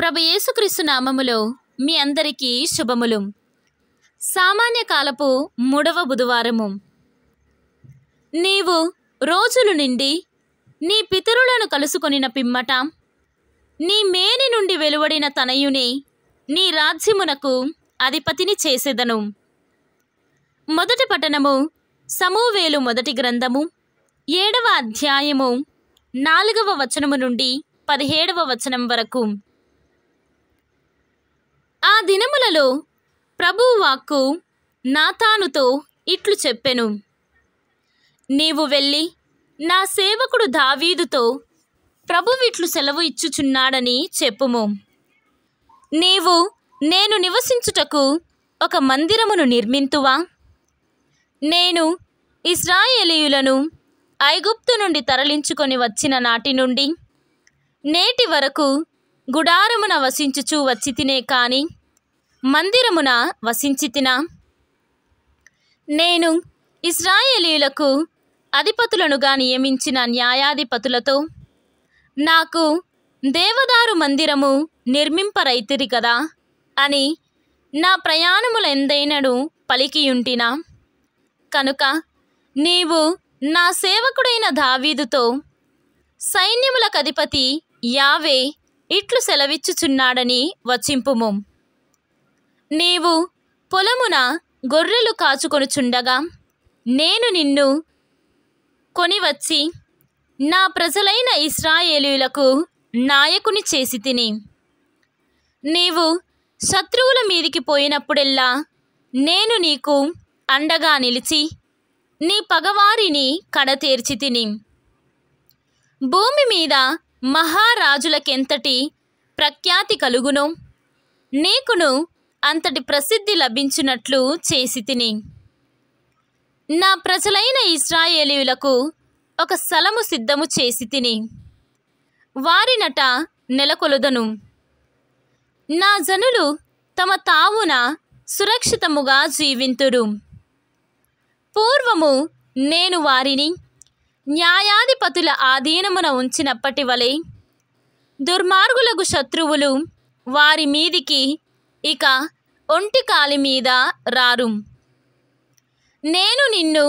ప్రభు యేసుక్రీస్తు నామములో మీ అందరికీ శుభములు సామాన్య కాలపు మూడవ బుధవారము నీవు రోజులు నిండి నీ పితరులను కలుసుకొనిన పిమ్మట నీ మేని నుండి వెలువడిన తనయుని నీ రాజ్యమునకు అధిపతిని చేసేదను మొదటి పట్టణము సమూవేలు మొదటి గ్రంథము ఏడవ అధ్యాయము నాలుగవ వచనము నుండి పదిహేడవ వచనం వరకు దినములలో ప్రభువాక్కు నాతానుతో ఇట్లు చెప్పెను నీవు వెళ్ళి నా సేవకుడు దావీదుతో ప్రభువిట్లు సెలవు ఇచ్చుచున్నాడని చెప్పుము నీవు నేను నివసించుటకు ఒక మందిరమును నిర్మింతువా నేను ఇస్రాయేలీయులను ఐగుప్తు నుండి తరలించుకొని వచ్చిన నాటి నుండి నేటి వరకు గుడారమున వసించుచూ వచ్చి తినే కానీ మందిరమున వసించితినా నేను ఇస్రాయేలీలకు అధిపతులనుగా నియమించిన న్యాయాధిపతులతో నాకు దేవదారు మందిరము నిర్మింపరైతిరి కదా అని నా ప్రయాణములెందైనను పలికియుంటినా కనుక నీవు నా సేవకుడైన దావీదుతో సైన్యములకధిపతి యావే ఇట్లు సెలవిచ్చుచున్నాడని వచ్చింపుము నీవు పొలమున గొర్రెలు కాచుకొనుచుండగా నేను నిన్ను కొనివచ్చి నా ప్రజలైన ఇస్రాయేలీలకు నాయకుని చేసి తిని నీవు శత్రువుల మీదికి పోయినప్పుడెల్లా నేను నీకు అండగా నిలిచి నీ పగవారిని కడతీర్చి తిని భూమి మీద మహారాజులకెంతటి ప్రఖ్యాతి కలుగును నీకును అంతటి ప్రసిద్ధి లభించినట్లు చేసి తిని నా ప్రజలైన ఇస్రాయేలీలకు ఒక స్థలము సిద్ధము చేసి తిని నట నెలకొలుదను నా జనులు తమ తావున సురక్షితముగా జీవింతురు పూర్వము నేను వారిని న్యాయాధిపతుల ఆధీనమున ఉంచినప్పటి వలె దుర్మార్గులకు శత్రువులు వారి మీదికి ఇక ఒంటి కాలి మీద రారు నేను నిన్ను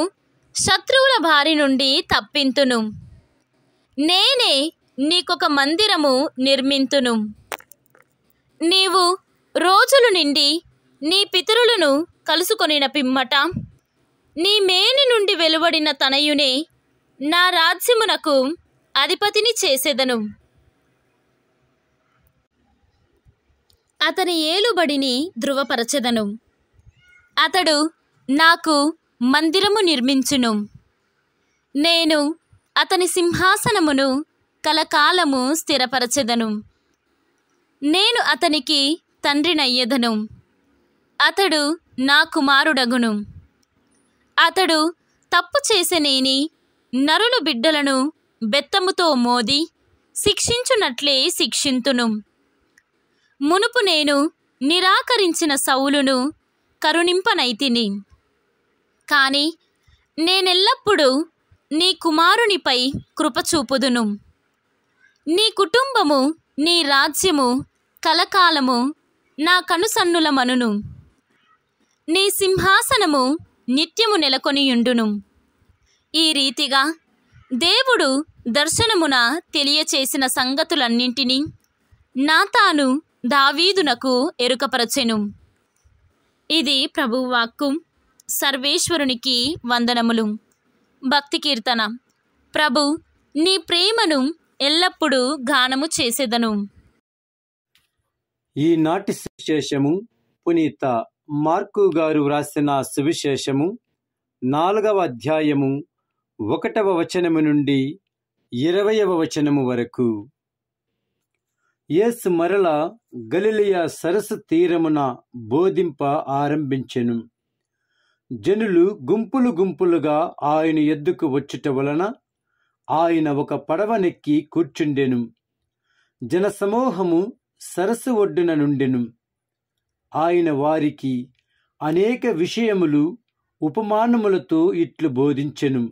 శత్రువుల బారి నుండి తప్పింతును నేనే నీకొక మందిరము నిర్మింతును నీవు రోజులు నిండి నీ పితరులను కలుసుకొనిన పిమ్మట నీ మేని నుండి వెలువడిన తనయునే నా రాజ్యమునకు అధిపతిని చేసేదను అతని ఏలుబడిని ధృవపరచెదను అతడు నాకు మందిరము నిర్మించును నేను అతని సింహాసనమును కలకాలము స్థిరపరచెదను నేను అతనికి తండ్రినయ్యదను అతడు నా కుమారుడగును అతడు తప్పు చేసనేని నరులు బిడ్డలను బెత్తముతో మోది శిక్షించునట్లే శిక్షింతును మునుపు నేను నిరాకరించిన సౌలును కరుణింపనైతిని కాని నేనెల్లప్పుడూ నీ కుమారునిపై కృపచూపుదును నీ కుటుంబము నీ రాజ్యము కలకాలము నా కనుసన్నులమనును నీ సింహాసనము నిత్యము నెలకొనియుండును ఈ రీతిగా దేవుడు దర్శనమున తెలియచేసిన సంగతులన్నింటినీ నాతాను దావీదునకు ఎరుకపరచెను ఇది ప్రభువాక్కు సర్వేశ్వరునికి వందనములు భక్తి కీర్తన ప్రభు నీ ప్రేమను ఎల్లప్పుడూ గానము చేసేదను ఈనాటి సువిశేషము పునీత మార్కు గారు వ్రాసిన సువిశేషము నాలుగవ అధ్యాయము ఒకటవ వచనము నుండి ఇరవయవ వచనము వరకు యేసు మరల గలిలియ సరస్సు తీరమున బోధింప ఆరంభించెను జనులు గుంపులు గుంపులుగా ఆయన ఎద్దుకు వచ్చుట వలన ఆయన ఒక పడవనెక్కి కూర్చుండెను జనసమూహము సరస్సు ఒడ్డున నుండెను ఆయన వారికి అనేక విషయములు ఉపమానములతో ఇట్లు బోధించెను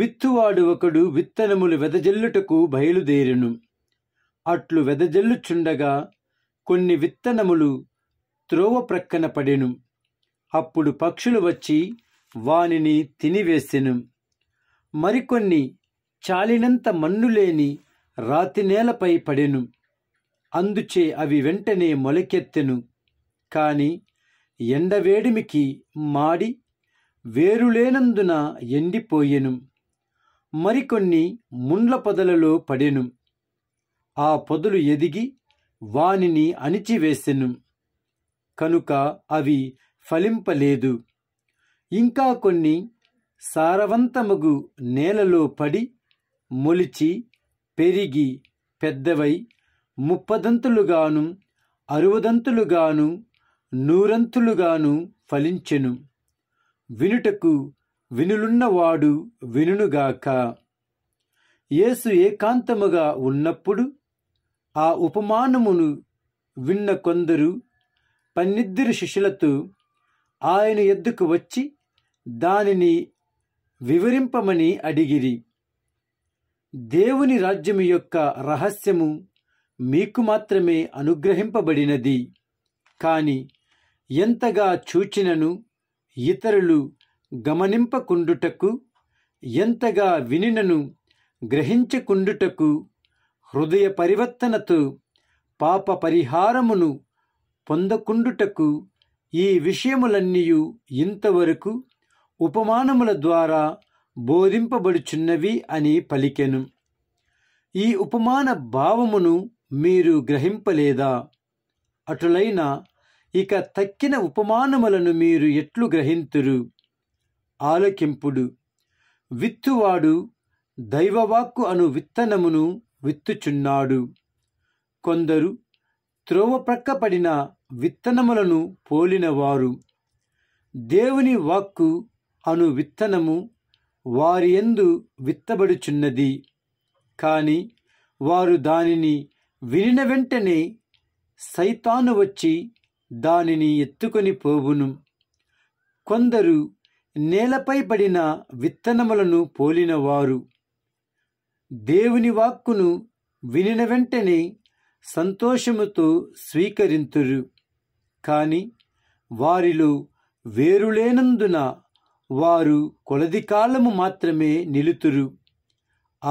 విత్తువాడు ఒకడు విత్తనములు వెదజల్లుటకు బయలుదేరెను అట్లు వెదజల్లుచుండగా కొన్ని విత్తనములు త్రోవ ప్రక్కన పడెను అప్పుడు పక్షులు వచ్చి వానిని తినివేసెను మరికొన్ని చాలినంత మన్ను లేని రాతి నేలపై పడెను అందుచే అవి వెంటనే మొలకెత్తెను కాని ఎండవేడిమికి మాడి వేరులేనందున ఎండిపోయెను మరికొన్ని ముండ్ల పొదలలో పడెను ఆ పొదలు ఎదిగి వానిని అణిచివేసెను కనుక అవి ఫలింపలేదు ఇంకా కొన్ని సారవంతముగు నేలలో పడి మొలిచి పెరిగి పెద్దవై ముప్పదంతులుగాను అరువదంతులుగాను నూరంతులుగాను ఫలించెను వినుటకు వినులున్నవాడు వినునుగాక యేసు ఏకాంతముగా ఉన్నప్పుడు ఆ ఉపమానమును విన్న కొందరు పన్నిద్దరు శిష్యులతో ఆయన ఎద్దుకు వచ్చి దానిని వివరింపమని అడిగిరి దేవుని రాజ్యము యొక్క రహస్యము మీకు మాత్రమే అనుగ్రహింపబడినది కాని ఎంతగా చూచినను ఇతరులు గమనింపకుండుటకు ఎంతగా వినినను గ్రహించకుండుటకు హృదయ పరివర్తనతో పాప పరిహారమును పొందకుండుటకు ఈ విషయములన్నీయు ఇంతవరకు ఉపమానముల ద్వారా బోధింపబడుచున్నవి అని పలికెను ఈ ఉపమాన భావమును మీరు గ్రహింపలేదా అటులైన ఇక తక్కిన ఉపమానములను మీరు ఎట్లు గ్రహింతురు ఆలకింపుడు విత్తువాడు దైవవాక్కు అను విత్తనమును విత్తుచున్నాడు కొందరు త్రోవ ప్రక్కపడిన విత్తనములను పోలినవారు దేవుని వాక్కు అను విత్తనము వారి ఎందు విత్తబడుచున్నది కాని వారు దానిని వినిన వెంటనే సైతాను వచ్చి దానిని ఎత్తుకొని పోవును కొందరు నేలపై పడిన విత్తనములను పోలినవారు దేవుని వాక్కును వినిన వెంటనే సంతోషముతో స్వీకరింతురు కాని వారిలో వేరులేనందున వారు కొలది కాలము మాత్రమే నిలుతురు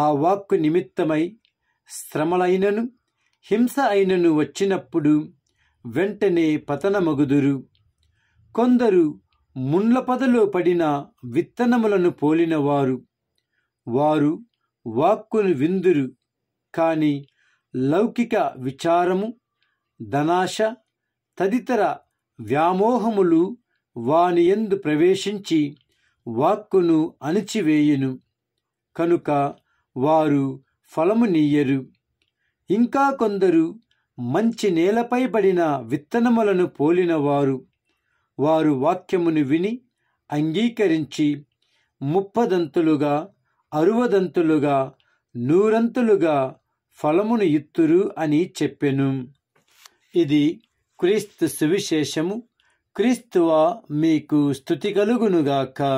ఆ వాక్కు నిమిత్తమై శ్రమలైనను హింస అయినను వచ్చినప్పుడు వెంటనే పతనమగుదురు కొందరు ముండ్ల పదలో పడిన విత్తనములను పోలినవారు వారు వాక్కును విందురు కానీ లౌకిక విచారము ధనాశ తదితర వ్యామోహములు వాని ప్రవేశించి వాక్కును అణిచివేయును కనుక వారు ఫలము నీయరు ఇంకా కొందరు మంచి నేలపై పడిన విత్తనములను పోలినవారు వారు వాక్యమును విని అంగీకరించి ముప్పదంతులుగా అరువదంతులుగా నూరంతులుగా ఫలమును ఇత్తురు అని చెప్పెను ఇది క్రీస్తు సువిశేషము క్రీస్తువా మీకు స్థుతి కలుగునుగాక